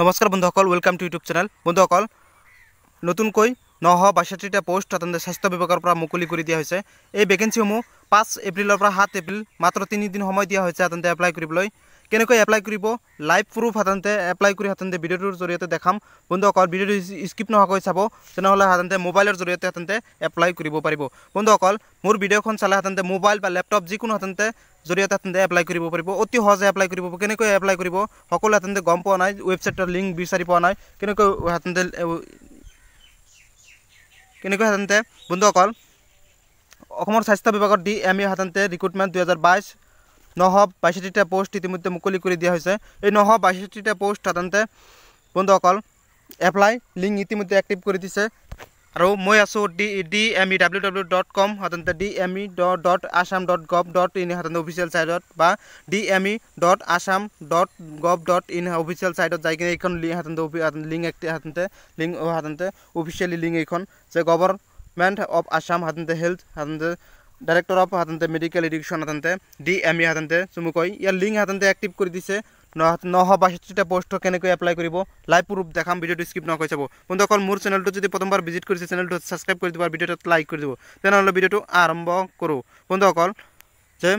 নমস্কাৰ বন্ধুসকল welcome to YouTube channel বন্ধুসকল নতুনকৈ নশ বাষষ্ঠিটা পষ্ট তাতে স্বাস্থ্য বিভাগৰ পৰা মুকলি কৰি দিয়া হৈছে এই ভেকেঞ্চিসমূহ পাঁচ এপ্ৰিলৰ পৰা সাত এপ্ৰিল মাত্ৰ তিনিদিন সময় দিয়া হৈছে তাতে এপ্লাই কৰিবলৈ কেনেকৈ এপ্লাই কৰিব লাইভ প্ৰুফ সাধাৰণতে এপ্লাই কৰি সাধাৰণতে ভিডিঅ'টোৰ জৰিয়তে দেখাম বন্ধুসকল ভিডিঅ'টো স্কিপ নোহোৱাকৈ চাব তেনেহ'লে সাধাৰণতে মোবাইলৰ জৰিয়তে সাধাৰণতে এপ্লাই কৰিব পাৰিব বন্ধুসকল মোৰ ভিডিঅ'খন চালে সাধাৰণতে মোবাইল বা লেপটপ যিকোনো সাধাৰণতে জৰিয়তে সাধাৰণতে এপ্লাই কৰিব পাৰিব অতি সহজে এপ্লাই কৰিব কেনেকৈ এপ্লাই কৰিব সকলোৱে সাধাৰণতে গম পোৱা নাই ৱেবছাইটৰ লিংক বিচাৰি পোৱা নাই কেনেকৈ সাধাৰণতে কেনেকৈ সাধাৰণতে বন্ধুসকল অসমৰ স্বাস্থ্য বিভাগৰ ডি এম এ সাধাৰণতে ৰিক্ৰুটমেণ্ট দুহেজাৰ বাইছ নহ বাইষষ্ঠিটা পোস্ট ইতিমধ্যে মুকলি কৰি দিয়া হৈছে এই নশ পোস্ট সাধারণত সাধাৰণতে বন্ধুসকল এপ্লাই লিংক ইতিমধ্যে একটিভ কৰি দিছে আৰু মই আছোঁ D D M E W W dot com সাধাৰণতে D M E dot Assam dot gov dot in সাধাৰণতে অফিচিয়েল ছাইটত বা D M E dot Assam dot gov dot in official ছাইটত যাই কিনে এইখন সাধাৰণতে লিংক সাধাৰণতে লিংক সাধাৰণতে অফিচিয়েলি লিংক এইখন যে গভৰ্ণমেণ্ট অফ আছাম সাধাৰণতে হেল্থ সাধাৰণতে ডাইরেক্টর অফ হাতে মেডিকেল এডুকেশন হাতে ডি এম ই হাতে চুমুকই ইয়ার লিঙ্ক হাতে একটিভ করে দিছে নশ বাষট্টিটা পোস্ট কেনে এপ্লাই করব লাইভ প্রুফ দেখাম ভিডিওটি স্কিপ নকই চাব বন্ধু অল মূর চ্যানেলটা যদি প্রথমবার ভিজিট করেছে চ্যানেলটা সাবস্ক্রাইব করে দিব আর ভিডিওটা লাইক করে দিব তেনহলে ভিডিওটা আরম্ভ করো বন্ধু অল যে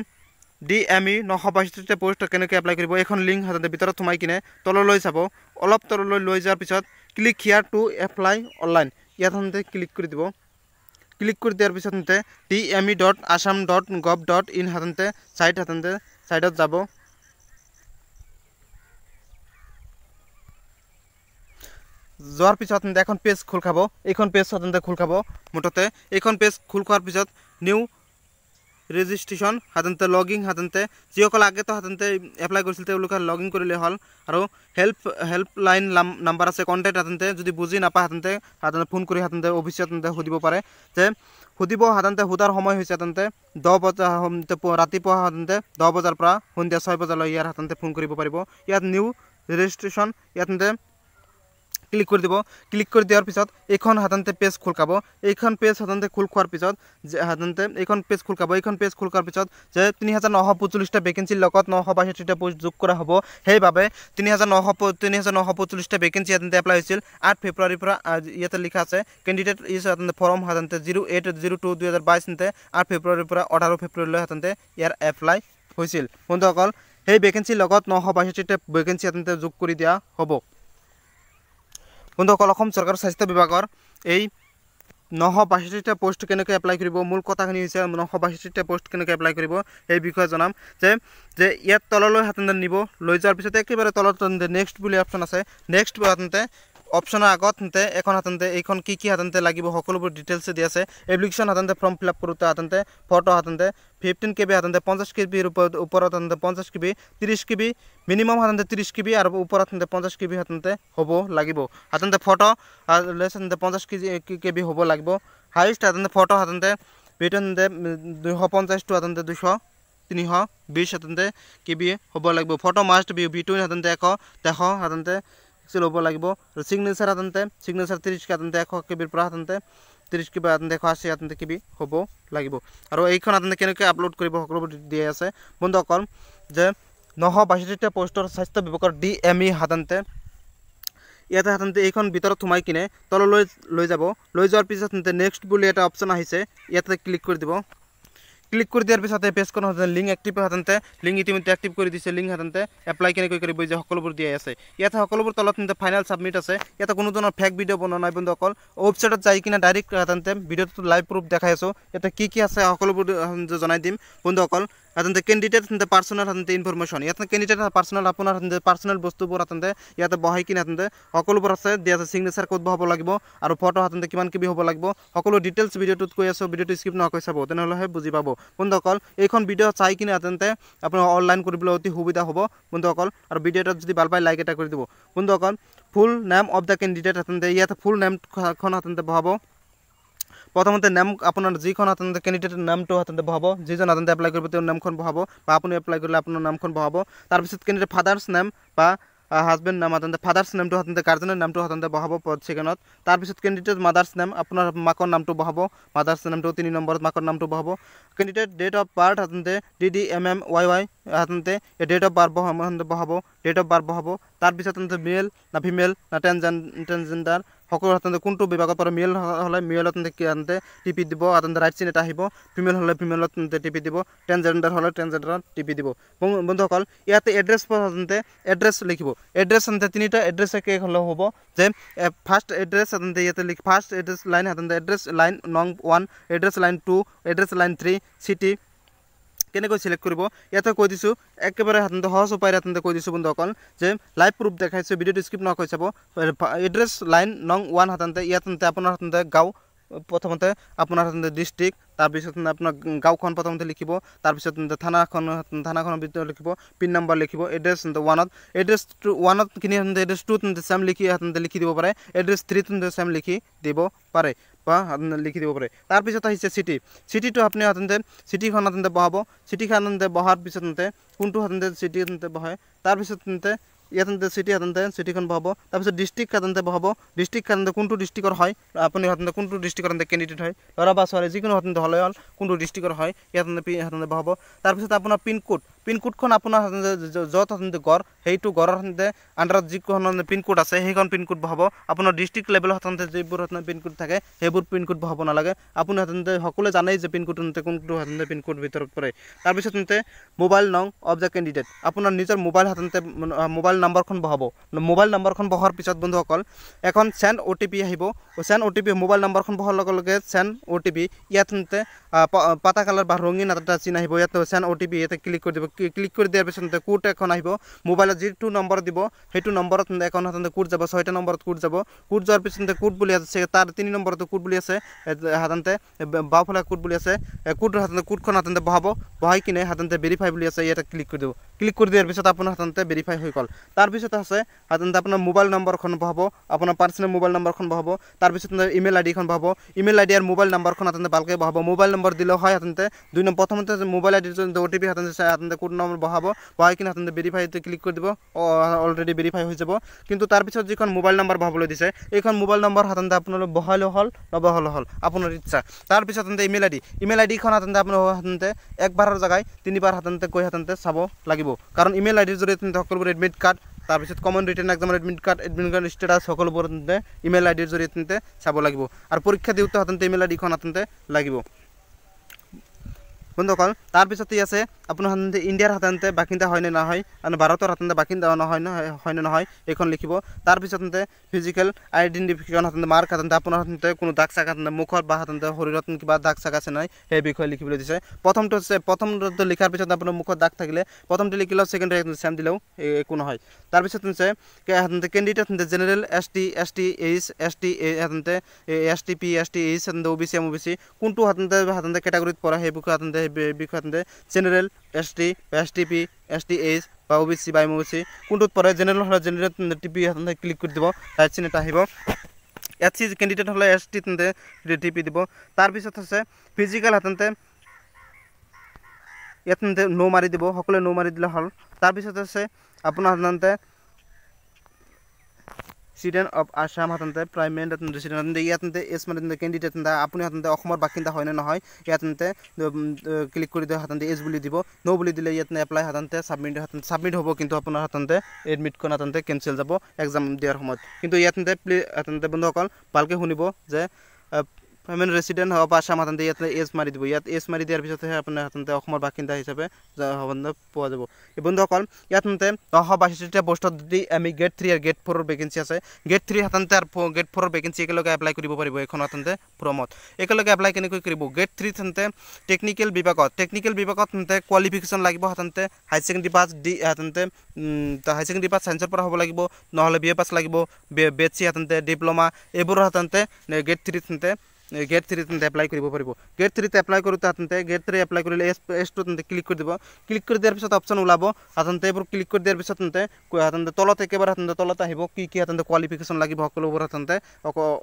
ডি এম ই নশ বাষট্টিটা পোস্ট কেন এপ্লাই করব এখন লিঙ্ক হাতে ভিতর সোমাই কিনে তলল চাব অল্প তলল লো যাওয়ার পিছত click here to apply online ইয়াত ক্লিক করে দিব ক্লিক কৰি দিয়াৰ পিছতে T M E dot Assam dot gov dot in হাতে চাইট হাতে চাইডত যাব যোৱাৰ পিছতে এখন পেজ খোল খাব এইখন পেজ সদনতে খোল খাব মুঠতে এইখন পেজ খোল খোৱাৰ পিছত নিউ ৰেজিষ্ট্ৰেশ্যন সাধাৰণতে লগিং সাধাৰণতে যিসকল আগেতো সাধাৰণতে এপ্লাই কৰিছিল তেওঁলোকে লগ ইন কৰিলে হ'ল আৰু হেল্প হেল্পলাইন নাম্বাৰ আছে কণ্টেক্ট সাধাৰণতে যদি বুজি নাপায় সাধাৰণতে সাধাৰণতে ফোন কৰি সাধাৰণতে অফিচত সাধাৰণতে সুধিব পাৰে যে সুধিব সাধাৰণতে সোধাৰ সময় হৈছে সাধাৰণতে দহ বজাৰ ৰাতিপুৱা সাধাৰণতে দহ বজাৰ পৰা সন্ধিয়া ছয় বজালৈ ইয়াৰ সাধাৰণতে ফোন কৰিব পাৰিব ইয়াত নিউ ৰেজিষ্ট্ৰেশ্যন ইয়াত সাধাৰণতে ক্লিক কৰি দিব ক্লিক কৰি দিয়াৰ পিছত এইখন সাধাৰণতে পেজ খোল খাব এইখন পেজ সাধাৰণতে খোল খোৱাৰ পিছত সাধাৰণতে এইখন পেজ খোল খাব এইখন পেজ খোল খোৱাৰ পিছত যে তিনি হাজাৰ নশ পঁয়তাল্লিছটা ভেকেঞ্চিৰ লগত নশ বাষষ্ঠিটা পোষ্ট যোগ কৰা হ'ব সেইবাবে তিনি হাজাৰ নশ তিনি হাজাৰ নশ পঁয়তাল্লিছটা ভেকেঞ্চি সাধাৰণতে এপ্লাই হৈছিল আঠ ফেব্ৰুৱাৰীৰ পৰা ইয়াতে লিখা আছে কেণ্ডিডেট ইজ সাধাৰণতে ফৰ্ম সাধাৰণতে জিৰ' এইট জিৰ' টু দুই হাজাৰ বাইছতে আঠ ফেব্ৰুৱাৰীৰ পৰা অৰ্ডাৰ ফেব্ৰুৱাৰীলৈ সাধাৰণতে ইয়াৰ এপ্লাই হৈছিল বন্ধুসকল সেই ভেকেঞ্চিৰ লগত নশ বাষষ্ঠিটা ভেকেঞ্চি সাধাৰণতে যোগ কৰি দিয়া হ'ব বন্ধুসকল অসম চৰকাৰৰ স্বাস্থ্য বিভাগৰ এই নশ বাষষ্ঠিটা পষ্ট কেনেকৈ এপ্লাই কৰিব মূল কথাখিনি হৈছে নশ বাষষ্ঠিটা পষ্ট কেনেকৈ এপ্লাই কৰিব সেই বিষয়ে জনাম যে যে ইয়াত তললৈ হাতেনে নিব লৈ যোৱাৰ পিছতে একেবাৰে তলত নেক্সট বুলি অপশ্যন আছে নেক্সট হাতেনে অপশ্যনের আগত তে এখন হাতে এইখন কি কি হাতে লাগিব সকলব ডিটেলস দিয়ে আছে এপ্লিকেশন হাতে ফর্ম ফিল আপ করতে হাতে ফটো হাতে ফিফটিন কেবি হাতে পঞ্চাশ কেবির উপর হাতে পঞ্চাশ কেবি ত্রিশ কেবি মিনিমাম হাতে ত্রিশ কেবি আর উপর হাতে পঞ্চাশ কেবি হাতে হব লাগিব হাতে ফটো লেস হাতে পঞ্চাশ কেজি কেবি হব লাগিব হাইস্ট হাতে ফটো হাতে বিট হাতে দুশো পঞ্চাশ টু হাতে দুশো তিনশ বিশ হাতে কেবি হব লাগবে ফটো মাস্ট বি টুইন হাতে এশ দেশ হাতে চিল হ'ব লাগিব আৰু ছিগনেচাৰ সাধাৰণতে ছিগনেচাৰ ত্ৰিছ সাধাৰণতে এশ কেবিৰ পৰা সাধাৰণতে ত্ৰিছ কিবি সাধাৰণতে এশ আশী সাধাৰণতে কিবি হ'ব লাগিব আৰু এইখন সাধাৰণতে কেনেকৈ আপলোড কৰিব সকলোবোৰ দিয়ে আছে বন্ধুসকল যে নশ বাষষ্ঠিটা পষ্টৰ স্বাস্থ্য বিভাগৰ ডি এম ই সাধাৰণতে ইয়াতে সাধাৰণতে এইখন ভিতৰত সোমাই কিনে তললৈ লৈ যাব লৈ যোৱাৰ পিছত সাধাৰণতে নেক্সট বুলি এটা অপশ্যন আহিছে ইয়াতে ক্লিক কৰি দিব ক্লিক কৰি দিয়াৰ পিছতে পেজখন লিংক এক্টিভ হয় সাধাৰণতে লিংক ইতিমধ্যে এক্টিভ কৰি দিছে লিংক সাধাৰণতে এপ্লাই কেনেকৈ কৰিব যে সকলোবোৰ দিয়াই আছে ইয়াতে সকলোবোৰ তলত ফাইনেল ছাবমিট আছে ইয়াতে কোনো ধৰণৰ ফেক ভিডিঅ' বনোৱা নাই বন্ধু অকল ৱেবছাইটত যাই কিনে ডাইৰেক্ট সাধাৰণতে ভিডিঅ'টো লাইভ প্ৰুফ দেখাই আছোঁ ইয়াতে কি কি আছে সকলোবোৰ জনাই দিম বন্ধুসকল আদন্তে ক্যান্ডিডেট আদন্তে পাৰ্সোনাল আদন্তে ইনফৰমেশন ইয়াতে ক্যান্ডিডেট আ পাৰ্সোনাল আপোনাৰ আদন্তে পাৰ্সোনাল বস্তুবোৰ আদন্তে ইয়াতে বহাই কিনে আদন্তে সকলোবোৰ আছে দিয়া আছে সিগনেচাৰ কত বহাব লাগিব আৰু ফটো আদন্তে কিমান কিবি হ'ব লাগিব সকলো ডিটেইলছ ভিডিঅটোত কৈ আছো ভিডিঅটো স্কিপ নকৈ চাব তেনেহ'লেহে বুজি পাব বন্ধুসকল এইখন ভিডিঅ' চাই কিনে আদন্তে আপুনি অনলাইন কৰিবলৈ অতি সুবিধা হ'ব বন্ধুসকল আৰু ভিডিঅ'টোত যদি ভাল পায় লাইক এটা কৰি দিব বন্ধুসকল full name of the candidate আদন্তে ইয়াতে ফুল নেমখন আদন্তে বহাব প্ৰথমতে নেম আপোনাৰ যিখন আপোনাৰ কেণ্ডিডেটৰ নামটো আপোনাৰ বহাব যিজন আপোনাৰ এপ্লাই কৰিব তেওঁৰ নামখন বহাব বা আপুনি এপ্লাই কৰিলে আপোনাৰ নামখন বহাব তাৰপিছত কেণ্ডিডেট ফাদাৰ্ছ নাম বা হাজবেণ্ড নাম আপোনাৰ ফাদাৰ্ছ নামটো আপোনাৰ গাৰ্জেনৰ নামটো আপোনাৰ বহাব ছেকেণ্ডত তাৰপিছত কেণ্ডিডেট মাদাৰ্ছ নাম আপোনাৰ মাকৰ নামটো বহাব মাদাৰ্ছ নামটো তিনি নম্বৰত মাকৰ নামটো বহাব কেণ্ডিডেট ডেট অফ বাৰ্থ আপোনাৰ D D M M Y Y আপোনাৰ ডেট অফ বাৰ্থ বহাব ডেট অফ বাৰ্থ বহাব তাৰপিছত মেল না ফিমেল না টেন জেণ্ড টেন জেণ্ডাৰ সকলো সাধাৰণতে কোনটো বিভাগৰ পৰা মেল হ'লে মেলত কি আনতে টিপি দিব সাধাৰণতে ৰাইট চিন এটা আহিব ফিমেল হ'লে ফিমেলত টি পি দিব ট্ৰেঞ্জেণ্ডাৰ হ'লে ট্ৰেঞ্জেণ্ডাৰত পি দিব বন্ধুসকল ইয়াতে এড্ৰেছ সাধাৰণতে এড্ৰেছ লিখিব এড্ৰেছ সাধাৰণতে তিনিটা এড্ৰেছ একে হ'লে হ'ব যে ফাৰ্ষ্ট এড্ৰেছ আচলতে ইয়াতে লিখি ফাৰ্ষ্ট এড্ৰেছ লাইন সাধাৰণতে এড্ৰেছ লাইন নং one address line two address line three city কেনেকৈ ছিলেক্ট কৰিব ইয়াতে কৈ দিছোঁ একেবাৰে সাধাৰণতে সহজ উপায়ৰে সাধাৰণতে কৈ দিছোঁ বন্ধুসকল যে লাইভ প্ৰুফ দেখাইছোঁ ভিডিঅ'টো স্কিপ নকৈ চাব এড্ৰেছ লাইন নং ওৱান সাধাৰণতে ইয়াত আপোনাৰ সাধাৰণতে গাঁও প্ৰথমতে আপোনাৰ ডিষ্ট্ৰিক্ট তাৰপিছত আপোনাৰ গাঁওখন প্ৰথমতে লিখিব তাৰপিছত থানাখন থানাখনৰ ভিতৰত লিখিব পিন নম্বৰ লিখিব এড্ৰেছ ওৱানত এড্ৰেছ টু ওৱানত কিনি এড্ৰেছ টু চেম লিখি লিখি দিব পাৰে এড্ৰেছ থ্ৰীত চেম লিখি দিব পাৰে বা লিখি দিব পাৰে তাৰপিছত আহিছে চিটি চিটিটো আপুনি সাধাৰণতে চিটিখন সাধাৰণতে বহাব চিটিখন সাধাৰণতে বহাৰ পিছত কোনটো সাধাৰণতে চিটি বহে তাৰপিছত ইয়াতে চিটি সাধাৰণতে চিটিখন বহাব তাৰপিছত ডিষ্ট্ৰিক্ট সাধাৰণতে বহাব ডিষ্ট্ৰিক্ট সাধাৰণতে কোনটো ডিষ্ট্ৰিক্টৰ হয় আপুনি সাধাৰণতে কোনটো ডিষ্ট্ৰিক্টৰ সাধাৰণতে কেণ্ডিডেট হয় ল'ৰা বা ছোৱালী যিকোনো সাধাৰণতে হ'লে হ'ল কোনটো ডিষ্ট্ৰিক্টৰ হয় ইয়াত সাধাৰণতে বহাব তাৰপিছত আপোনাৰ পিনক'ড পিনকোডখন আপোনাৰ য'ত আছে গড় সেইটো গড়ৰ সৈতে আণ্ডাৰত যিখন পিনকোড আছে সেইখন পিনকোড বহাব আপোনাৰ ডিষ্ট্ৰিক্ট লেভেলৰ সাধাৰণতে যিবোৰ পিনকোড থাকে সেইবোৰ পিনকোড বহাব নালাগে আপুনি সাধাৰণতে সকলোৱে জানেই যে পিনকোডতে কোনটো সাধাৰণতে পিনকোড ভিতৰত পৰে তাৰপিছত তেন্তে মোবাইল নং অফ দ্য কেণ্ডিডেট আপোনাৰ নিজৰ মোবাইল সাধাৰণতে মোবাইল নম্বৰখন বহাব মোবাইল নম্বৰখন বহাৰ পিছত বন্ধুসকল এখন চেণ্ড অ' টি পি আহিব send O' T P mobile নম্বৰখন বহাৰ লগে লগে চেণ্ড অ' টি পি ইয়াত তেন্তে পাতা কালাৰ বা ৰঙীন এটা চিন আহিব ইয়াত চেণ্ড অ' টি পি ইয়াতে ক্লিক কৰি দিব ক্লিক কৰি দিয়াৰ পিছত কোৰ্ট এখন আহিব মোবাইলত যিটো নম্বৰ দিব সেইটো নম্বৰত এখন সাধাৰণতে কোৰ্ট যাব ছয়টা নম্বৰত কোৰ্ট যাব কোৰ্ট যোৱাৰ পিছত কোৰ্ট বুলি আছে তাৰ তিনি নম্বৰতো কোৰ্ট বুলি আছে সাধাৰণতে বাওঁফালে কোৰ্ট বুলি আছে কোৰ্ট সাধাৰণতে কোৰ্টখন সাধাৰণতে বহাব বহাই কিনে সাধাৰণতে ভেৰিফাই বুলি আছে ইয়াতে ক্লিক কৰি দিব ক্লিক কৰি দিয়াৰ পিছত আপোনাৰ সাধাৰণতে ভেৰিফাই হৈ গ'ল তাৰপিছত আছে সাধাৰণতে আপোনাৰ মোবাইল নম্বৰখন বহাব আপোনাৰ পাৰ্চনেল মোবাইল নম্বৰখন বহাব তাৰপিছত ইমেইল আই বহাব ইমেইল আই আৰু মোবাইল নম্বৰখন সাধাৰণতে ভালকৈ বহাব মোবাইল নম্বৰ দিলেও হয় সাধাৰণতে দুই নম্বৰ প্ৰথমতে mobile I O' T P সাধাৰণতে একাউণ্ট নম্বৰ বহাব বহাই কিনে আপোনাৰ ভেৰিফাইটো ক্লিক কৰি দিব অলৰেডি ভেৰিফাই হৈ যাব কিন্তু তাৰ পিছত যিখন মোবাইল নম্বৰ বহাবলৈ দিছে এইখন মোবাইল নম্বৰ সাধাৰণতে আপোনালোকে বহালো হ'ল নবহালো হ'ল আপোনাৰ ইচ্ছা তাৰপিছত সাধাৰণতে email ID D email I ডিখন সাধাৰণতে আপোনালোকে সাধাৰণতে একবাৰৰ জেগাই তিনিবাৰ সাধাৰণতে গৈ সাধাৰণতে চাব লাগিব কাৰণ ইমেইল আই ডিৰ জৰিয়তে সকলোবোৰ এডমিট কাৰ্ড তাৰপিছত কমন ৰিটাৰ্ণ একজামৰ admit card admit card status সকলোবোৰ ইমেইল আই ডিৰ জৰিয়তে চাব লাগিব আৰু পৰীক্ষা দিওঁতে সাধাৰণতে ইমেইল আই ডিখন সাধাৰণতে লাগিব বন্ধুসকল তাৰপিছতেই আছে আপোনাৰ সাধাৰণতে ইণ্ডিয়াৰ সাধাৰণতে বাসিন্দা হয়নে নহয় আৰু ভাৰতৰ সাধাৰণতে বাসিন্দা হয় নহয় হয়নে নহয় এইখন লিখিব তাৰপিছতে ফিজিকেল আইডেণ্টিফিকেশ্যন সাধাৰণতে মাৰ্ক সাধাৰণতে আপোনাৰ সাধাৰণতে কোনো দাগ চাগ সাধাৰণতে মুখত বা সাধাৰণতে শৰীৰত কিবা দাগ চাগ আছে নাই সেই বিষয়ে লিখিবলৈ দিছে প্ৰথমটো আছে প্ৰথমটো লিখাৰ পিছত আপোনাৰ মুখত দাগ থাকিলে প্ৰথমটো লিখিলেও ছেকেণ্ডাৰী চেম দিলেও একো নহয় তাৰপিছত আছে সাধাৰণতে কেণ্ডিডেট সাধাৰণতে general S T S T H S T A সাধাৰণতে S T P S T H সাধাৰণতে O' B C M O' B C কোনটো সাধাৰণতে সাধাৰণতে কেটাগৰীত পৰা সেই বিষয়ে সাধাৰণতে বিষয়ে general S T S T P S T H বা অ' বি চি বা এম অ' চি কোনটোত পৰে জেনেৰেল হ'লে জেনেৰেল টি পি সাধাৰণতে ক্লিক কৰি দিব ৰাইট চিন এটা আহিব এছ চি কেণ্ডিডেট হ'লে এছ টি তেন্তে টি পি দিব তাৰপিছত আছে ফিজিকেল সাধাৰণতে ইয়াত তেন্তে মাৰি দিব সকলোৱে নৌ মাৰি দিলে হ'ল তাৰপিছত আছে আপোনাৰ সাধাৰণতে চিটিজেন অফ আসাম হাততে প্ৰাইমেণ্ট ৰেচিডেণ্ট ইয়াতে এছ মানে কেণ্ডিডেট হাতে আপুনি হাততে অসমৰ বাসিন্দা হয়নে নহয় ইয়াতে ক্লিক কৰি দিয়ে হাততে এজ বুলি দিব নো বুলি দিলে ইয়াতে এপ্লাই সাধাৰণতে ছাবমিট হাতে ছাবমিট হ'ব কিন্তু আপোনাৰ হাততে এডমিটখন হাততে কেঞ্চেল যাব এক্সাম দিয়াৰ সময়ত কিন্তু ইয়াতে প্লিজ হাততে বন্ধুসকল ভালকৈ শুনিব যে মেইন ৰেচিডেণ্ট হ'ব বা আছাম সাধাৰণতে ইয়াতে এজ মাৰি দিব ইয়াত এজ মাৰি দিয়াৰ পিছতহে আপোনাৰ সাধাৰণতে অসমৰ বাসিন্দা হিচাপে পোৱা যাব এই বন্ধুসকল ইয়াত মতে নশ বাষষ্ঠিটা বস্তুত যদি আমি গেট থ্ৰী আৰু গেট ফ'ৰৰ ভেকেঞ্চি আছে গেট থ্ৰী সাধাৰণতে আৰু গ্ৰেড ফ'ৰৰ ভেকেঞ্চি একেলগে এপ্লাই কৰিব পাৰিব এইখন সাধাৰণতে ফ্ৰমত একেলগে এপ্লাই কেনেকৈ কৰিব গেট থ্ৰী সাধাৰণতে টেকনিকেল বিভাগত টেকনিকেল বিভাগত সাধাৰণতে কোৱালিফিকেশ্যন লাগিব সাধাৰণতে হাই ছেকেণ্ডেৰী পাছ ডি সাধাৰণতে হাই ছেকেণ্ডেৰী পাছ ছায়েঞ্চৰ পৰা হ'ব লাগিব নহ'লে বি এ পাছ লাগিব বি এ ডিপ্ল'মা এইবোৰৰ সাধাৰণতে গেট থ্ৰীত সাধাৰণতে গেট থ্ৰীত এপ্লাই কৰিব পাৰিব গেট থ্ৰীত এপ্লাই কৰোঁতে আপোনাৰ গেট থ্ৰী এপ্লাই কৰিলে এছটো ক্লিক কৰি দিব ক্লিক কৰি দিয়াৰ পিছত অপশ্যন ওলাব সাধাৰণতে এইবোৰ ক্লিক কৰি দিয়াৰ পিছত সাধাৰণতে তলত একেবাৰে সাধাৰণতে তলত আহিব কি কি সাধাৰণতে কোৱালিফিকেশ্যন লাগিব সকলোবোৰ সাধাৰণতে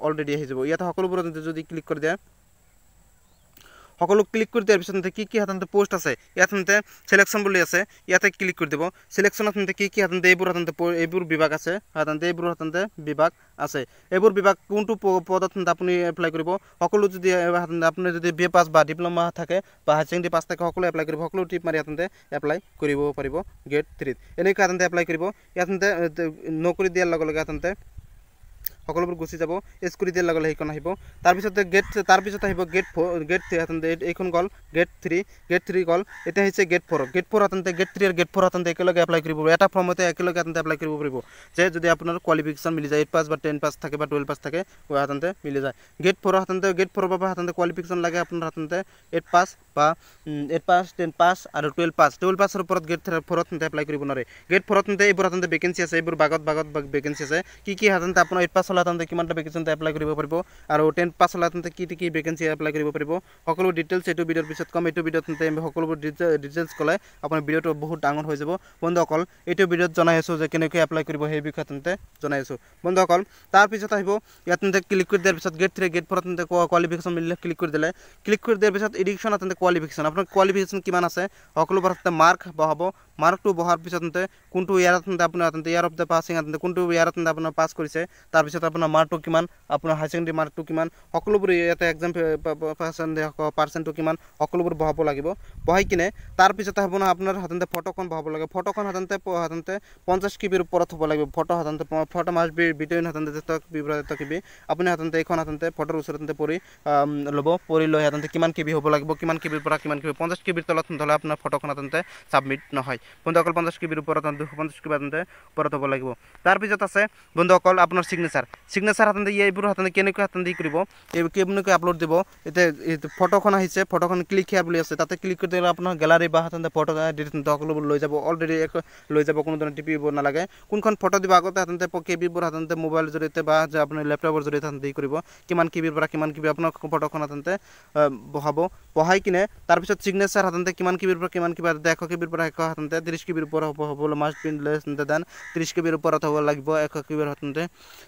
অলৰেডি আহি যাব ইয়াত সকলোবোৰ যদি ক্লিক কৰি সকলো ক্লিক কৰি দিয়াৰ পিছত কি কি সাধাৰণতে পষ্ট আছে ইয়াত সাধাৰণতে চিলেকশ্যন বুলি আছে ইয়াতে ক্লিক কৰি দিব চিলেকশ্যনত সাধাৰণতে কি কি সাধাৰণতে এইবোৰ সাধাৰণতে এইবোৰ বিভাগ আছে সাধাৰণতে এইবোৰ সাধাৰণতে বিভাগ আছে এইবোৰ বিভাগ কোনটো পদত আপুনি এপ্লাই কৰিব সকলো যদি আপুনি যদি বি এ পাছ বা ডিপ্ল'মা থাকে বা হায়াৰ ছেকেণ্ডেৰী পাছ থাকে সকলো এপ্লাই কৰিব সকলো টিপ মাৰি সাধাৰণতে এপ্লাই কৰিব পাৰিব গেট থ্ৰীত এনেকৈ সাধাৰণতে এপ্লাই কৰিব ইয়াত সাধাৰণতে নকৰি দিয়াৰ লগে লগে সাধাৰণতে সকলোবোৰ গুচি যাব স্কুটি দিয়া লগে লগে সেইখন আহিব তাৰপিছতে গেট তাৰপিছত আহিব গেট ফ'ৰ গেট থ্ৰী আচলতে এইখন গ'ল গেট থ্ৰী গেট থ্ৰী গ'ল এতিয়া আহিছে গেট ফ'ৰ গেট ফ'ৰ আচলতে গেট থ্ৰী আৰু গেট ফ'ৰ আচলতে একেলগে এপ্লাই কৰিব পাৰিব এটা ফৰ্মতে একেলগে আচলতে এপ্লাই কৰিব পাৰিব যে যদি আপোনাৰ কোৱালিফিকেশ্যন মিলি যায় এইট পাছ বা টেন পাছ থাকে বা টুৱেলভ পাছ থাকে সাধাৰণতে মিলি যায় গেট ফ'ৰ সাধাৰণতে গেট ফ'ৰৰ বাবে সাধাৰণতে কোৱালিফিকেশ্যন লাগে আপোনাৰ সাধাৰণতে এইট পাছ বা এইট পাছ টেন পাছ আৰু টুৱেলভ পাছ টুৱেল্ভ পাছৰ ওপৰত গেট ফ'ৰত এপ্লাই কৰিব নোৱাৰে গেট ফ'ৰত এইবোৰ সাধাৰণতে ভেকেঞ্চি আছে এইবোৰ বাগত বাগত ভেকেঞ্চি আছে কি কি সাধাৰণতে আপোনাৰ এইট পাছ সাধাৰণতে কিমানটা ভেকেশ্যন এপ্লাই কৰিব পাৰিব আৰু টেন পাছ হ'লে কি কি ভেকেঞ্চি এপ্লাই কৰিব পাৰিব সকলো ডিটেইলছ এইটো ভিডিঅ'ৰ পিছত কম এইটো ভিডিঅ'ত আমি সকলোবোৰ ডিটেইলছ ক'লে আপোনাৰ ভিডিঅ'টো বহুত ডাঙৰ হৈ যাব বন্ধুসকল এইটো ভিডিঅ'ত জনাই আছোঁ যে কেনেকৈ এপ্লাই কৰিব সেই বিষয়ে তেন্তে জনাই আছোঁ বন্ধুসকল তাৰপিছত আহিব ইয়াত তেন্তে ক্লিক কৰি দিয়াৰ পিছত গেট থ্ৰী গেট ফ'ৰত তেন্তে কোৱালিফিকেশ্যন মিলিলে ক্লিক কৰি দিলে ক্লিক কৰি দিয়াৰ পিছত এডিকশ্যন তেন্তে কোৱালিফিকেশ্যন আপোনাৰ কোৱালিফিকেশ্যন কিমান আছে সকলোবোৰ তেন্তে মাৰ্ক হ'ব মাৰ্কটো বহাৰ পিছত তেন্তে কোনটো ইয়াৰ আপোনাৰ তেন্তে ইয়াৰ অফ দ্য পাছিং তেন্তে কোনটো ইয়াৰ তেন্তে আপোনাৰ পাছ কৰিছে তাৰপিছত আপোনাৰ মাৰ্কটো কিমান আপোনাৰ হাই ছেকেণ্ডেৰী মাৰ্কটো কিমান সকলোবোৰ ইয়াতে একজাম পাৰ্চেণ্টটো কিমান সকলোবোৰ বহাব লাগিব বহাই কিনে তাৰপিছতে আপোনাৰ আপোনাৰ সাধাৰণতে ফটোখন বহাব লাগে ফটোখন সাধাৰণতে সাধাৰণতে পঞ্চাছ কিবিৰ ওপৰত হ'ব লাগিব ফটো সাধাৰণতে ফটো মাছ বিটুইন সাধাৰণতে কিবি আপুনি সাধাৰণতে এইখন সাধাৰণতে ফটোৰ ওচৰতে পৰি ল'ব পৰি লৈ সাধাৰণতে কিমান কিবি হ'ব লাগিব কিমান কিবিৰ পৰা কিমান কিবি পঞ্চাছ কিবিৰ তলত হ'লে আপোনাৰ ফটোখন সাধাৰণতে ছাবমিট নহয় বন্ধুসকল পঞ্চাছ কেবিৰ ওপৰত দুশ পঞ্চাছ কেবি আপোনাৰ ওপৰত হ'ব লাগিব তাৰপিছত আছে বন্ধুসকল আপোনাৰ চিগনেচাৰ চিগনেচাৰ হাতে এইবোৰ হাতে কেনেকৈ হাতে দি কৰিব এইবোৰ কেনেকৈ আপলোড দিব এতিয়া ফটোখন আহিছে ফটোখন ক্লিক হেয়াৰ বুলি আছে তাতে ক্লিক কৰি দিলে আপোনাৰ গেলাৰী বা হাতে ফটো সকলোবোৰ লৈ যাব অলৰেডি লৈ যাব কোনো ধৰণৰ টিপিব নালাগে কোনখন ফটো দিব আগতে হাতে কেবিবোৰ সাধাৰণতে মোবাইলৰ জৰিয়তে বা আপুনি লেপটপৰ জৰিয়তে হাতে দি কৰিব কিমান কেবিৰ পৰা কিমান কেবি আপোনাৰ ফটোখন সাধাৰণতে বহাব বহাই কিনে তাৰপিছত চিগনেচাৰ সাধাৰণতে কিমান কেবিৰ পৰা কিমান কিবা এশ কেবিৰ পৰা এশ সাধাৰণতে হতে ত্ৰিছ কেবিৰ ওপৰত হ'ব হ'ব মাষ্ট প্ৰিণ্ট লেছ দেন ত্ৰিছ কেবিৰ ওপৰত হ'ব লাগিব এশ কেবিৰ হতে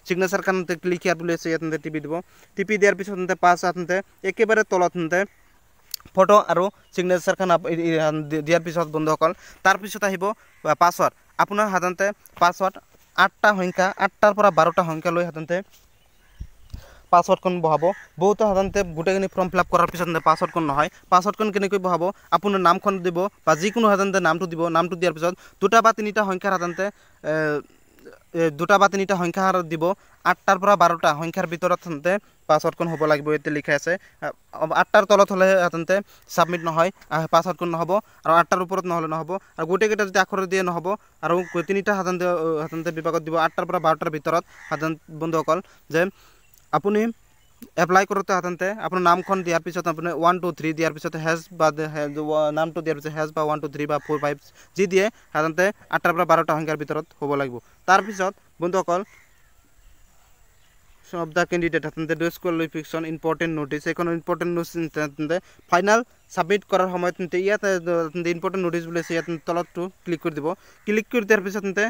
চিগনেচাৰ কাৰণে ক্লিক হিয়াৰ বুলি আছে ইয়াত টিপি দিব টিপি দিয়াৰ পিছত পাছ আহোঁতে একেবাৰে তলত হতে ফটো আৰু চিগনেচাৰ খান দিয়াৰ পিছত বন্ধুসকল তাৰপিছত আহিব পাছৱৰ্ড আপোনাৰ সাধাৰণতে পাছৱৰ্ড আঠটা সংখ্যা আঠটাৰ পৰা বাৰটা সংখ্যা লৈ সাধাৰণতে পাছৱৰ্ডখন বহাব বহুতো সাধাৰণতে গোটেইখিনি ফৰ্ম ফিল কৰাৰ পিছত পাছৱৰ্ডখন নহয় পাছৱৰ্ডখন কেনেকৈ বহাব আপোনাৰ নামখন দিব বা যিকোনো সাধাৰণতে নামটো দিব নামটো দিয়াৰ পিছত দুটা বা তিনিটা সংখ্যাৰ সাধাৰণতে দুটা বা তিনিটা সংখ্যাৰ দিব আঠটাৰ পৰা বাৰটা সংখ্যাৰ ভিতৰত সাধাৰণতে পাছৱৰ্ডখন হ'ব লাগিব এতিয়া লিখাই আছে আঠটাৰ তলত হ'লে সাধাৰণতে ছাবমিট নহয় পাছৱৰ্ডখন নহ'ব আৰু আঠটাৰ ওপৰত নহ'লে নহ'ব আৰু গোটেইকেইটা যদি আখৰ দিয়ে নহ'ব আৰু তিনিটা সাধাৰণতে সাধাৰণতে বিভাগত দিব আঠটাৰ পৰা বাৰটাৰ ভিতৰত সাধাৰণ বন্ধুসকল যে আপুনি এপ্লাই কৰোঁতে সাধাৰণতে আপোনাৰ নামখন দিয়াৰ পিছত আপুনি ওৱান টু থ্ৰী দিয়াৰ পিছত হেজ বা নামটো দিয়াৰ পিছত হেজ বা ওৱান টু থ্ৰী বা ফ'ৰ ফাইভ যি দিয়ে সাধাৰণতে আঠটাৰ পৰা বাৰটা সংখ্যাৰ ভিতৰত হ'ব লাগিব তাৰপিছত বন্ধুসকল অফ দ্য কেণ্ডিডেট সাধাৰণতে ডুজ কোৱালিফিকেশ্যন ইম্পৰ্টেণ্ট নটিছ এইখন ইম্পৰ্টেণ্ট নটিছ ফাইনেল ছাবমিট কৰাৰ সময়ত তেন্তে ইয়াতে ইম্পৰ্টেণ্ট নটিছ বুলি আছে ইয়াত তলতটো ক্লিক কৰি দিব ক্লিক কৰি দিয়াৰ পিছত তেন্তে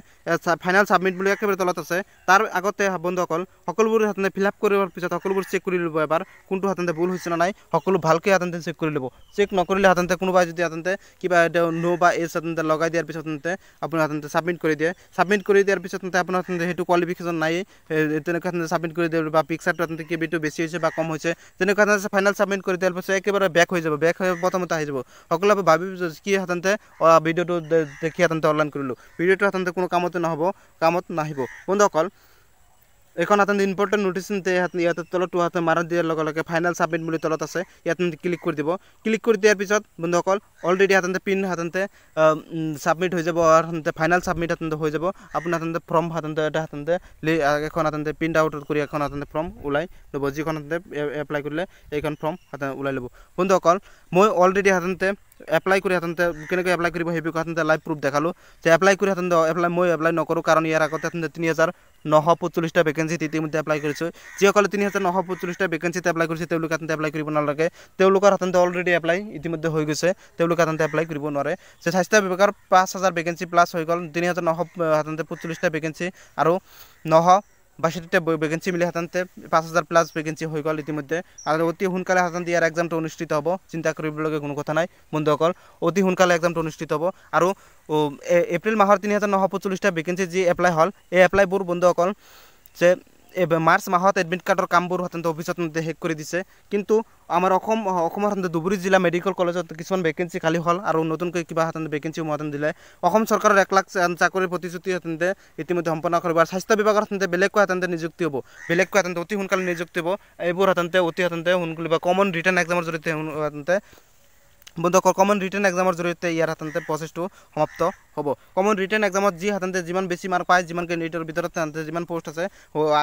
ফাইনেল ছাবমিট বুলি একেবাৰে তলত আছে তাৰ আগতে বন্ধুসকল সকলোবোৰ হাতে ফিল আপ কৰিবৰ পিছত সকলোবোৰ চেক কৰি ল'ব এবাৰ কোনটো হাতে ভুল হৈছে নে নাই সকলো ভালকৈ হাতে চেক কৰি ল'ব চেক নকৰিলে হাতে কোনোবাই যদি হাতে কিবা ন' বা এজ হাতে লগাই দিয়াৰ পিছত তেন্তে আপুনি হাতে ছাবমিট কৰি দিয়ে ছাবমিট কৰি দিয়াৰ পিছত তেন্তে আপোনাৰ হাতে সেইটো কোৱালিফিকেশ্যন নাই তেনেকুৱা হাতে ছাবমিট কৰি দিয়ে বা পিকচাৰটো হাতে কিবিটো বেছি হৈছে বা কম হৈছে তেনেকুৱা হাতে ফাইনেল ছাবমিট কৰি দিয়াৰ পিছত একেবাৰে বেক হৈ যাব বেক হৈ প্ৰথমতে আহি যাব সকলোৱে ভাবি কি সাধাৰণতে ভিডিঅ'টো দেখি সাধাৰণতে অনলাইন কৰিলোঁ ভিডিঅ'টো সাধাৰণতে কোনো কামতে নহ'ব কামত নাহিব বন্ধুসকল এখন আপনার ইম্পর্টেন্ট নোটিস ইয়াতে তল টু হাতে মারা দিয়ার লগে ফাইনাল সাবমিট বলে তলত আছে ইয়াতে ক্লিক করে দিব ক্লিক করে দিয়ার পিছত বন্ধুক অলরেডি হাতে পিন হাতে সাবমিট হয়ে যাব আর ফাইনাল সাবমিট হাতে হয়ে যাব আপনি হাতে ফর্ম হাতে এটা হাতে এখন হাতে প্রিন্ট আউট করে এখন হাতে ফর্ম ওলাই লোব যখন হাতে এপ্লাই করলে এইখান ফর্ম হাতে ওলাই লব বন্ধুক মই অলরেডি হাতে এপ্লাই কৰি হাতে কেনেকৈ এপ্লাই কৰিব সেই বিষয়ে লাইভ প্ৰুফ দেখালোঁ যে এপ্লাই কৰি হাতে এপ্লাই মই এপ্লাই নকৰোঁ কাৰণ ইয়াৰ আগতে হাতে তিনি হাজাৰ নশ পঞ্চল্লিছটা ভেকেঞ্চিত ইতিমধ্যে এপ্লাই কৰিছোঁ যিসকলে তিনি হাজাৰ নশ পঞ্চল্লিছটা ভেকেঞ্চিত এপ্লাই কৰিছে তেওঁলোকে হাতে এপ্লাই কৰিব নালাগে তেওঁলোকৰ হাতে অলৰেডি এপ্লাই ইতিমধ্যে হৈ গৈছে তেওঁলোকে হাতে এপ্লাই কৰিব নোৱাৰে যে স্বাস্থ্য বিভাগৰ পাঁচ হাজাৰ ভেকেঞ্চি প্লাছ হৈ গ'ল তিনি হাজাৰ নশ হাতে পঞ্চল্লিছটা ভেকেঞ্চি আৰু নশ বাষট্টিটা ভ্যাকেন্সি মিলে হাতান্তে পাঁচ হাজার প্লাস ভ্যাকেন্সি হয়ে গেল ইতিমধ্যে আর অতি সোনকালে হাতান দিয়ার এক্সামটো অনুষ্ঠিত হ'ব চিন্তা কৰিবলগীয়া কোনো কথা নাই বন্ধুসকল অতি সোনকালে এক্সামটো অনুষ্ঠিত হ'ব আৰু এপ্ৰিল মাহৰ তিনি হাজাৰ নশ পঞ্চল্লিছটা ভেকেঞ্চি যি এপ্লাই হ'ল এই এপ্লাইবোৰ বন্ধুসকল যে মাৰ্চ মাহত এডমিট কাৰ্ডৰ কামবোৰ হতে অফিচত শেষ কৰি দিছে কিন্তু আমাৰ অসম অসমৰ হতে ধুবুৰী জিলা মেডিকেল কলেজত কিছুমান ভেকেঞ্চি খালী হ'ল আৰু নতুনকৈ কিবা হতে ভেকেঞ্চি মই হতে দিলে অসম চৰকাৰৰ এক লাখ চাকৰিৰ প্ৰতিশ্ৰুতি হতে ইতিমধ্যে সম্পন্ন কৰিব আৰু স্বাস্থ্য বিভাগৰ হতে বেলেগকৈ হতে নিযুক্তি হ'ব বেলেগকৈ হতে অতি সোনকালে নিযুক্তি হ'ব এইবোৰ হতে অতি হতে সোনকালে বা কমন ৰিটাৰ্ণ এক্সামৰ জৰিয়তে হতে বন্ধুসকল কমন ৰিটাৰ্ণ এক্সামৰ জৰিয়তে ইয়াৰ হতে প্ৰচেছটো সমাপ্ত হ'ব কমন ৰিটাৰ্ণ এক্সামত যি সাধাৰণতে যিমান বেছি মাৰ্ক পায় যিমান কেণ্ডিডেটৰ ভিতৰত সাধাৰণতে যিমান পোষ্ট আছে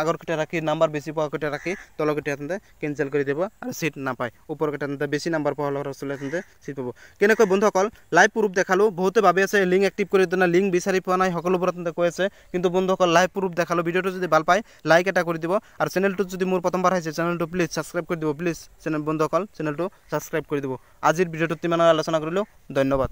আগৰকেইটা ৰাখি নাম্বাৰ বেছি পোৱাকেইটা ৰাখি তলৰকেইটা সাধাৰণতে কেঞ্চেল কৰি দিব আৰু ছিট নাপায় ওপৰকেইটা সাধাৰণতে বেছি নাম্বাৰ পোৱা ল'ৰা ছোৱালীয়ে সাধাৰণতে ছিট পাব কেনেকৈ বন্ধুসকল লাইভ প্ৰুফ দেখালোঁ বহুতে ভাবি আছে লিংক এক্টিভ কৰি দিয়া লিংক বিচাৰি পোৱা নাই সকলোবোৰ সাধাৰণতে কৈ আছে কিন্তু বন্ধুসকল লাইভ প্ৰুফ দেখালোঁ ভিডিঅ'টো যদি ভাল পায় লাইক এটা কৰি দিব আৰু চেনেলটোত যদি মোৰ প্ৰথমবাৰ হৈছে চেনেলটো প্লিজ ছাবস্ক্ৰাইব কৰি দিব প্লিজ চেনেল বন্ধুসকল চেনেলটো ছাবস্ক্ৰাইব কৰি দিব আজিৰ ভিডিঅ'টোত ইমান আলোচনা কৰিলোঁ ধন্যবাদ